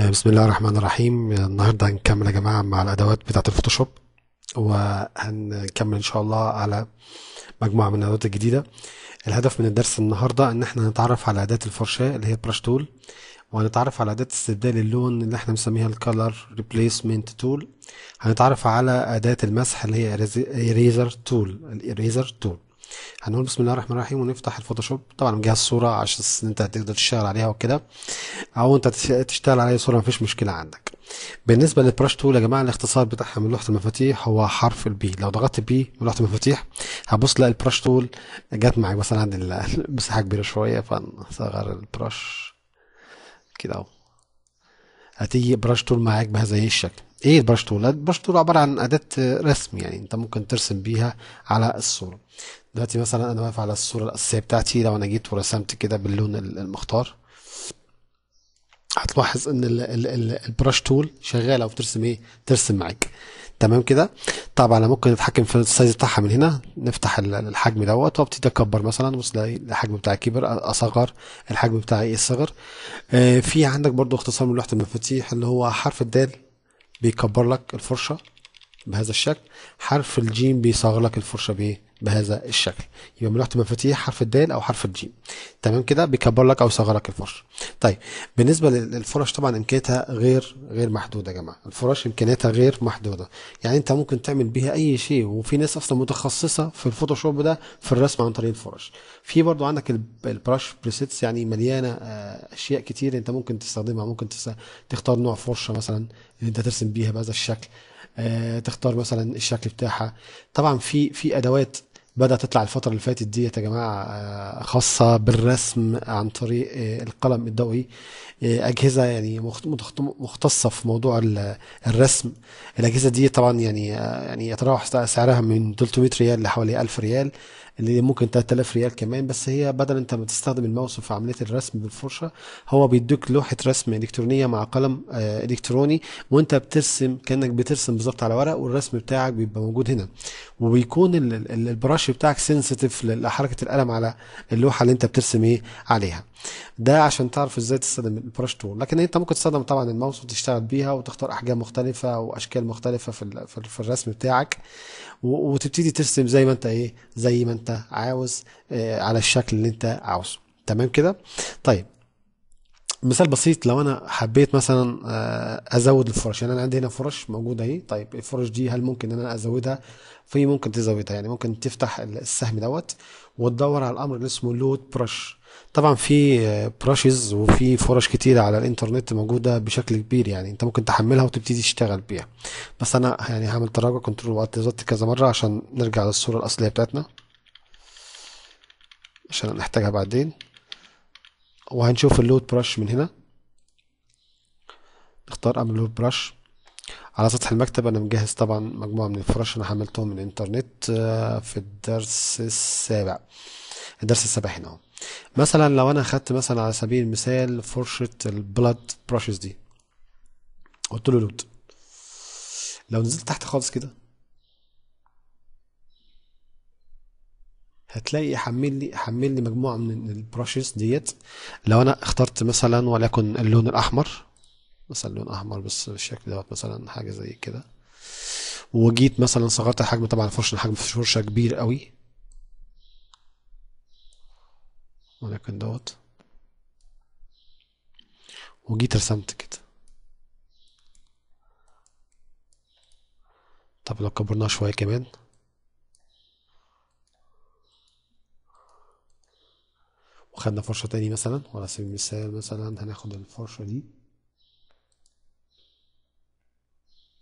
آه، بسم الله الرحمن الرحيم النهارده هنكمل يا جماعه مع الادوات بتاعه الفوتوشوب وهنكمل ان شاء الله على مجموعه من الادوات الجديده الهدف من الدرس النهارده ان احنا هنتعرف على اداه الفرشاه اللي هي براش تول وهنتعرف على اداه استبدال اللون اللي احنا بنسميها الكالر ريبليسمنت تول هنتعرف على اداه المسح اللي هي اريزر تول الاريزر تول هنقول بسم الله الرحمن الرحيم ونفتح الفوتوشوب طبعا مجهز صورة عشان انت تقدر تشتغل عليها وكده او انت تشتغل على اي صورة مفيش مشكلة عندك بالنسبة للبراش تول يا جماعة الاختصار بتاعها من لوحة المفاتيح هو حرف البي لو ضغطت بي من لوحة المفاتيح هبص لاقي البراش تول جت معاك بس انا عندي المساحة كبيرة شوية فنصغر البراش كده اهو هتيجي براش تول معاك بهذا الشكل ايه البرش تول؟ البرش تول عباره عن اداه رسم يعني انت ممكن ترسم بيها على الصوره دلوقتي مثلا انا واقف على الصوره الاساسيه بتاعتي لو انا جيت ورسمت كده باللون المختار هتلاحظ ان البرش تول شغاله وبترسم ايه ترسم معاك تمام كده طبعا انا ممكن اتحكم في السايز بتاعها من هنا نفتح الحجم دوت وابتدي اكبر مثلا بص الحجم بتاعي كبر اصغر الحجم بتاعي ايه صغر آه، في عندك برضو اختصار من لوحه المفاتيح اللي هو حرف الدال بيكبر لك الفرشه بهذا الشكل حرف الجيم بيصغر لك الفرشه بايه بهذا الشكل يبقى ملوحة المفاتيح حرف الدال أو حرف الجيم تمام كده بيكبر لك أو يصغر لك الفرش طيب بالنسبة للفرش طبعا إمكانياتها غير غير محدودة يا جماعة الفرش إمكانياتها غير محدودة يعني أنت ممكن تعمل بيها أي شيء وفي ناس أصلا متخصصة في الفوتوشوب ده في الرسم عن طريق الفرش في برضو عندك البراش بريسيتس يعني مليانة آه، أشياء كتير أنت ممكن تستخدمها ممكن تختار نوع فرشة مثلا أنت ترسم بيها بهذا الشكل آه، تختار مثلا الشكل بتاعها طبعا في في ادوات بدأت تطلع الفترة اللي فاتت ديت يا جماعة آه، خاصة بالرسم عن طريق آه، القلم الضوئي آه، أجهزة يعني مختصة في موضوع الرسم الأجهزة دي طبعا يعني يعني يتراوح سعرها من 300 ريال لحوالي 1000 ريال اللي ممكن 3000 ريال كمان بس هي بدل انت ما تستخدم الماوس في عمليه الرسم بالفرشه هو بيدوك لوحه رسم الكترونيه مع قلم آه، الكتروني وانت بترسم كانك بترسم بالظبط على ورق والرسم بتاعك بيبقى موجود هنا وبيكون البراش بتاعك سنسيتيف لحركه القلم على اللوحه اللي انت بترسم ايه عليها ده عشان تعرف ازاي تستخدم البراش تول لكن انت ممكن تستخدم طبعا الماوس وتشتغل بيها وتختار احجام مختلفه واشكال مختلفه في في الرسم بتاعك وتبتدي ترسم زي ما انت ايه زي ما انت انت عاوز آه، على الشكل اللي انت عاوزه تمام كده طيب مثال بسيط لو انا حبيت مثلا آه، ازود الفرش يعني انا عندي هنا فرش موجوده اهي طيب الفرش دي هل ممكن ان انا ازودها في ممكن تزودها يعني ممكن تفتح السهم دوت وتدور على الامر اللي اسمه لود برش طبعا في برشز آه، وفي فرش كتيره على الانترنت موجوده بشكل كبير يعني انت ممكن تحملها وتبتدي تشتغل بيها بس انا يعني هعمل تراجع كنترول وقت كذا مره عشان نرجع للصوره الاصليه بتاعتنا عشان هنحتاجها بعدين وهنشوف اللود برش من هنا نختار اعمل لود برش على سطح المكتب انا مجهز طبعا مجموعه من الفرش انا حملتهم من الانترنت آه، في الدرس السابع الدرس السابع هنا اهو مثلا لو انا خدت مثلا على سبيل المثال فرشه البلاد برشز دي قلت له لود لو نزلت تحت خالص كده هتلاقي حمل لي حمل لي مجموعه من البروشز ديت لو انا اخترت مثلا ولكن اللون الاحمر مثلا لون احمر بس بالشكل دوت مثلا حاجه زي كده وجيت مثلا صغرت الحجم طبعا الفرشه الحجم فرشه كبير قوي ولكن دوت وجيت رسمت كده طب لو كبرناها شويه كمان وخدنا فرشة تاني مثلا وعلى سبيل المثال مثلا هناخد الفرشة دي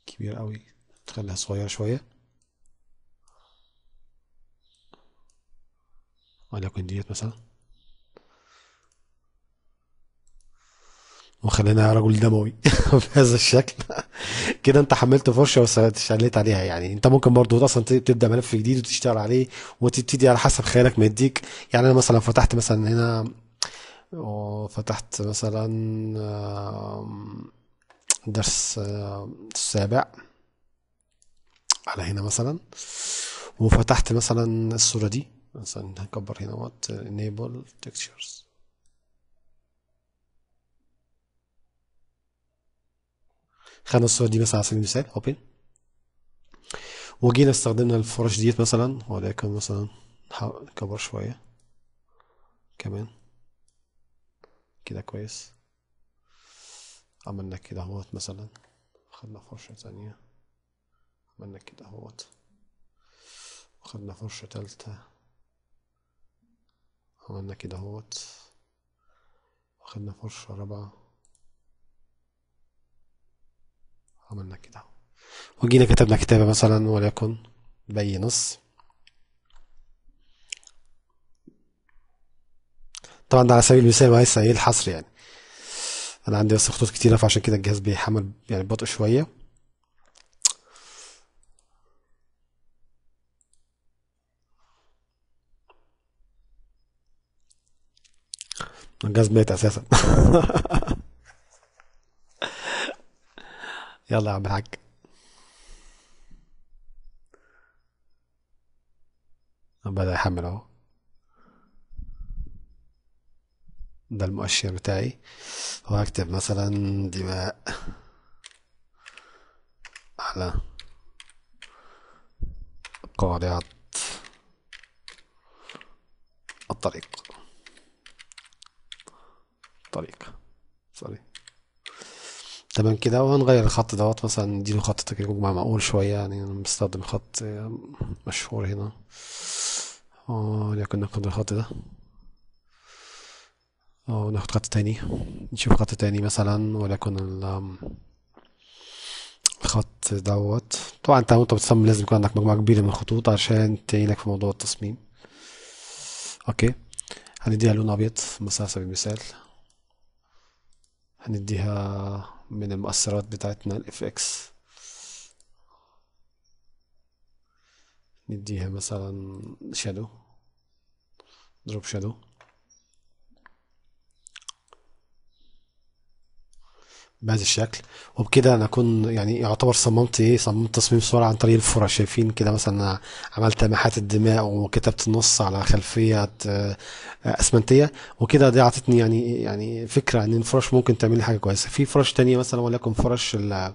كبير قوي تخليها صغيرة شوية ولكن ديت مثلا وخلينا رجل دموي بهذا الشكل كده انت حملت فرشه بس اشتغلت عليها يعني انت ممكن برضه اصلا تبدا ملف جديد وتشتغل عليه وتبتدي على حسب خيالك ما يديك يعني انا مثلا فتحت مثلا هنا وفتحت مثلا درس السابع على هنا مثلا وفتحت مثلا الصوره دي مثلا هكبر هنا وات انيبل تكستشرز خدنا الصوره دي مثلا على سبيل المثال اوبن وجينا استخدمنا الفرش ديت مثلا ولكن مثلا كبر شويه كمان كده كويس عملنا كده اهوت مثلا خدنا فرشة تانية عملنا كده اهوت وخدنا فرشة تالتة عملنا كده اهوت وخدنا فرشة رابعة عملنا كده وجينا كتبنا كتابة مثلا وليكن بأي نص طبعا ده على سبيل المثال وليس ايه الحصر يعني انا عندي بس خطوط كتيرة فعشان كده الجهاز بيحمل يعني ببطء شوية الجهاز مات اساسا يلا عم بحك بدأ يحمله ده المؤشر بتاعي وهكتب مثلا دماء على قارعة الطريق طريق سوري تمام كده وهنغير الخط دوت مثلا نديله خط تكريج مجمع معقول شوية يعني أنا بستخدم خط آه، مشهور هنا آه، لكن ناخد الخط ده اه ناخد خط تاني نشوف خط تاني مثلا ولكن الخط دوت طبعا انت وانت بتصمم لازم يكون عندك مجموعة كبيرة من الخطوط عشان تعينك في موضوع التصميم اوكي هنديها لون ابيض مثلا على سبيل المثال هنديها من المؤثرات بتاعتنا الاف اكس نديها مثلا شادو دروب شادو بهذا الشكل وبكده انا اكون يعني يعتبر صممت ايه صممت تصميم صورة عن طريق الفرش شايفين كده مثلا عملت محات الدماء وكتبت النص على خلفية آه، اسمنتية وكده دي اعطتني يعني يعني فكرة ان الفرش ممكن تعمل لي حاجة كويسة في فرش تانية مثلا ولكن فرش آه،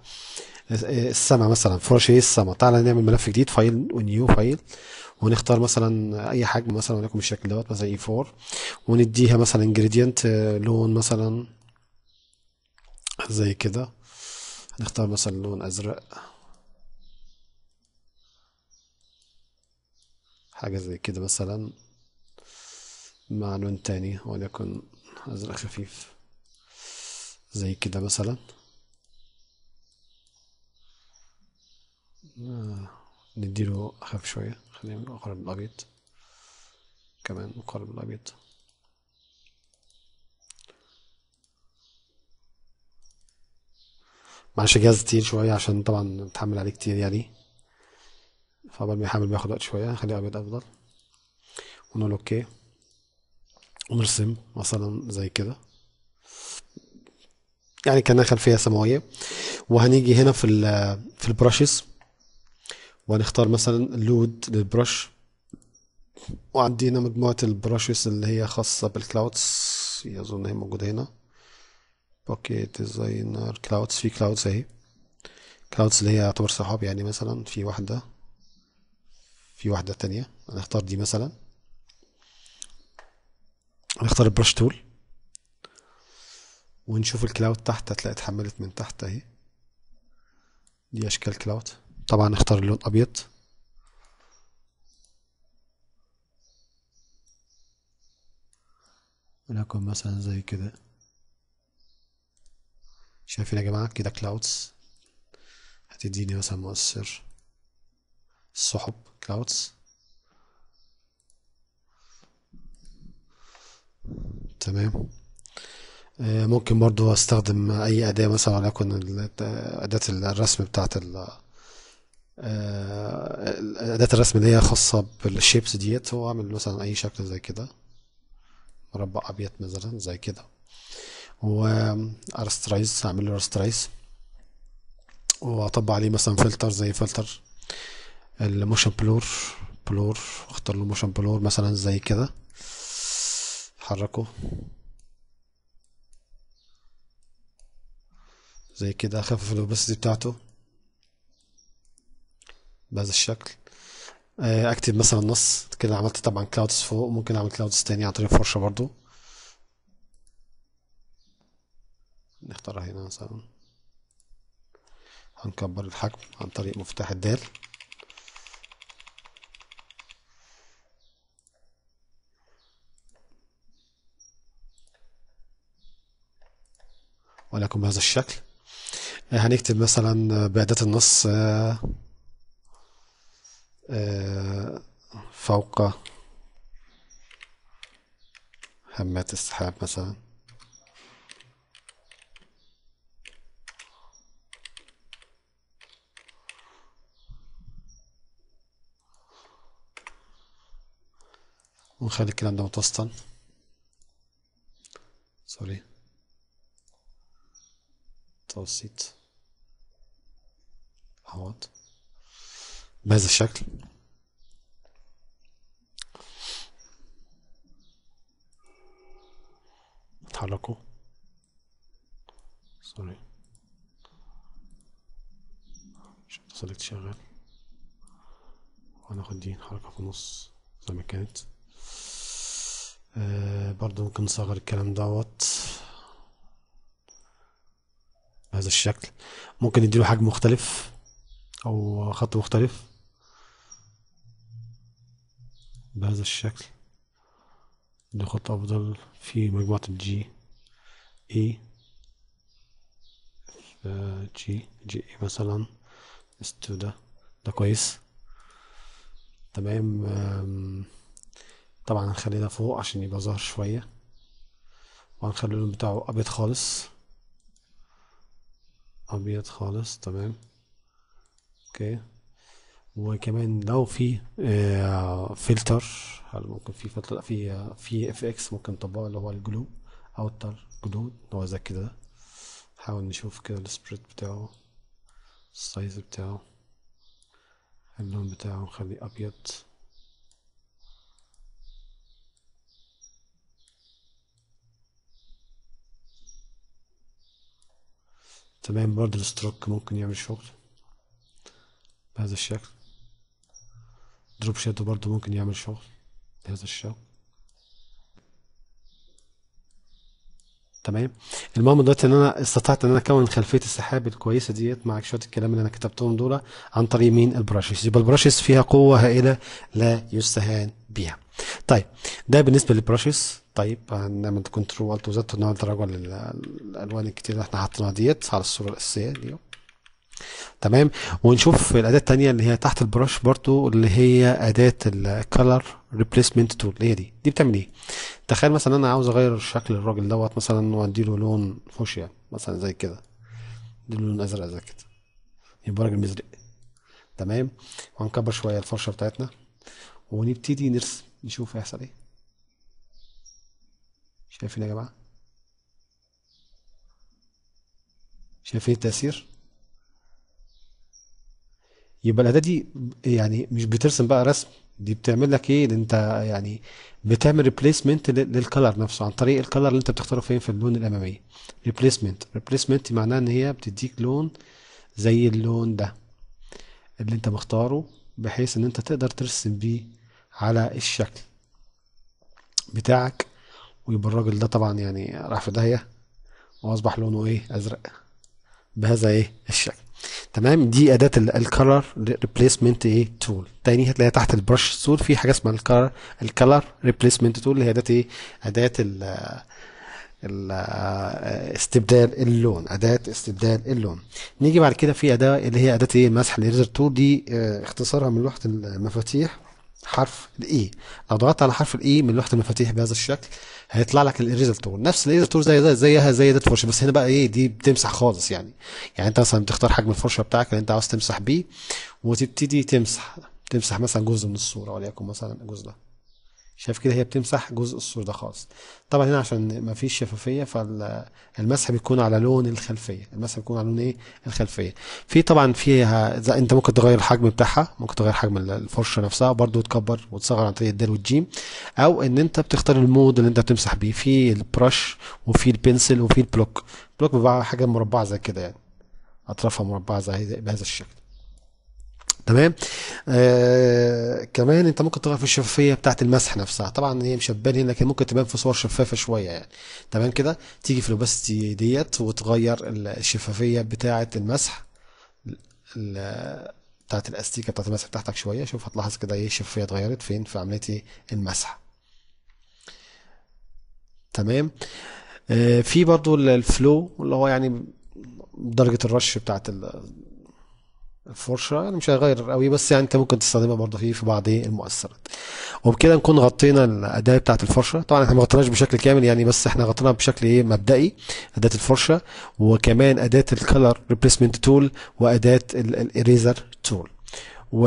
السما مثلا فرش ايه السما تعالى نعمل ملف جديد فايل ونيو فايل ونختار مثلا اي حجم مثلا ولكن بالشكل دوت مثلا اي e 4 ونديها مثلا انجريدينت آه، لون مثلا زي كده هنختار مثلا لون ازرق حاجة زي كده مثلا مع لون تاني وليكن ازرق خفيف زي كده مثلا آه، نديله اخف شوية خلينا نقرب الابيض كمان نقرب الابيض معلش جهاز تقيل شوية عشان طبعا اتحمل عليه كتير يعني فقبل ما يحمل بياخد وقت شوية خليه أبيض أفضل ونقول أوكي ونرسم مثلا زي كده يعني كأنها خلفية سماوية وهنيجي هنا في ال في البراشز وهنختار مثلا لود للبرش وعندي هنا مجموعة البراشز اللي هي خاصة بالكلاودز يظن هي موجودة هنا اوكي ديزاينر كلاودز في كلاودز اهي كلاودز اللي هي يعتبر صحاب يعني مثلا في واحدة في واحدة تانية هنختار دي مثلا هنختار البرش تول ونشوف الكلاود تحت هتلاقي اتحملت من تحت اهي دي اشكال كلاود طبعا نختار اللون ابيض ونكون مثلا زي كده شايفين إيه يا جماعة كده كلاودز هتديني مثلا مؤثر السحب كلاودز تمام آه، ممكن برضو استخدم اي اداة مثلا وليكن اداة الرسم بتاعة آه، اداة الرسم اللي هي خاصة بالشيبس ديت واعمل مثلا اي شكل زي كده مربع ابيض مثلا زي كده وارسترايز اعمل له ارسترايز واطبق عليه مثلا فلتر زي فلتر الموشن بلور بلور اختار له موشن بلور مثلا زي كده حركه زي كده اخفف الاوباسيتي بتاعته بهذا الشكل آه، اكتب مثلا نص كده عملت طبعا كلاودز فوق ممكن اعمل كلاودز تاني عن طريق فرشه برضو نختارها هنا مثلا هنكبر الحجم عن طريق مفتاح الدال ولكم بهذا الشكل آه، هنكتب مثلا بأداة النص آه، آه، فوق همات السحاب مثلا ونخلي الكلام ده متوسطا سوري متوسط اهوت بهذا الشكل اتحركوا سوري شفت صليت شغال وهناخد دي نحركها في النص زي ما كانت آه، برضو ممكن نصغر الكلام دوت بهذا الشكل ممكن نديله حجم مختلف او خط مختلف بهذا الشكل دي خط افضل في مجموعة الجي اي جي جي اي مثلا استو ده ده كويس تمام طبعا هنخلي ده فوق عشان يبقى ظاهر شوية وهنخلي اللون بتاعه أبيض خالص أبيض خالص تمام اوكي وكمان لو في آه فلتر هل ممكن في فلتر في آه في اف اكس ممكن نطبقه اللي هو الجلو اوتر جلو اللي هو زي كده نحاول نشوف كده السبريد بتاعه السايز بتاعه اللون بتاعه نخليه ابيض تمام برضه الاستراك ممكن يعمل شغل بهذا الشكل دروب شادو برضه ممكن يعمل شغل بهذا الشكل تمام المهم دلوقتي ان انا استطعت ان انا اكون خلفيه السحاب الكويسه ديت مع شويه الكلام اللي انا كتبتهم دول عن طريق مين البراشز يبقى البراشز فيها قوه هائله لا يستهان بها طيب ده بالنسبه للبراشز طيب هنعمل كنترول والت وزد نعمل تراجع الالوان الكتير اللي احنا حاطينها ديت على الصوره الاساسيه دي تمام ونشوف الاداه الثانيه اللي هي تحت البرش برضو اللي هي اداه الكالر ريبليسمنت تول اللي هي دي دي بتعمل ايه تخيل مثلا انا عاوز اغير شكل الراجل دوت مثلا واديله لون فوشيا مثلا زي كده اديله لون ازرق زي كده يبقى راجل مزرق تمام وهنكبر شويه الفرشه بتاعتنا ونبتدي نرسم نشوف هيحصل ايه شايفين إيه يا جماعة شايفين إيه التأثير يبقى الأداة دي يعني مش بترسم بقى رسم دي بتعمل لك ايه انت يعني بتعمل ريبليسمنت للكلر نفسه عن طريق الكلر اللي انت بتختاره فين في اللون الاماميه ريبليسمنت ريبليسمنت معناه ان هي بتديك لون زي اللون ده اللي انت مختاره بحيث ان انت تقدر ترسم بيه على الشكل بتاعك ويبقى الراجل ده طبعا يعني راح في داهيه واصبح لونه ايه ازرق بهذا ايه الشكل تمام دي اداه الكلر ريبليسمنت ايه تول تاني هتلاقي تحت البرش تول في حاجه اسمها الكلر الكلر ريبليسمنت تول اللي هي اداه ايه اداه ال استبدال اللون اداه استبدال اللون نيجي بعد كده في اداه اللي هي اداه ايه مسح الليزر تول دي آه، اختصارها من لوحه المفاتيح حرف الاي e. ضغطت على حرف الاي e من لوحه المفاتيح بهذا الشكل هيطلع لك الايريزر تول نفس الايريزر تول زي زي زيها زي ديت فرشه بس هنا بقى ايه دي بتمسح خالص يعني يعني انت مثلا بتختار حجم الفرشه بتاعك اللي انت عاوز تمسح بيه وتبتدي تمسح تمسح مثلا جزء من الصوره وليكن مثلا الجزء ده شايف كده هي بتمسح جزء الصوره ده خالص طبعا هنا عشان ما فيش شفافيه فالمسح بيكون على لون الخلفيه المسح بيكون على لون ايه الخلفيه في طبعا فيها انت ممكن تغير الحجم بتاعها ممكن تغير حجم الفرشه نفسها برضو تكبر وتصغر عن طريق الدال والجيم او ان انت بتختار المود اللي انت بتمسح بيه في البرش وفي البنسل وفي البلوك البلوك بيبقى حاجه مربعه زي كده يعني اطرافها مربعه زي بهذا الشكل تمام آه كمان انت ممكن تغير في الشفافيه بتاعت المسح نفسها طبعا هي مش هتبان هنا لكن ممكن تبان في صور شفافه شويه يعني تمام كده تيجي في الاوباسيتي ديت وتغير الشفافيه بتاعت المسح بتاعت الاستيكه بتاعت المسح بتاعتك شويه شوف هتلاحظ كده ايه الشفافيه اتغيرت فين في عمليه إيه؟ المسح تمام آه في برضو الفلو اللي هو يعني درجه الرش بتاعت الفرشه انا مش هغير قوي بس يعني انت ممكن تستخدمها برضه في في بعض المؤثرات وبكده نكون غطينا الاداه بتاعه الفرشه طبعا احنا ما غطيناش بشكل كامل يعني بس احنا غطيناها بشكل ايه مبدئي اداه الفرشه وكمان اداه الكلر ريبليسمنت تول واداه الاريزر تول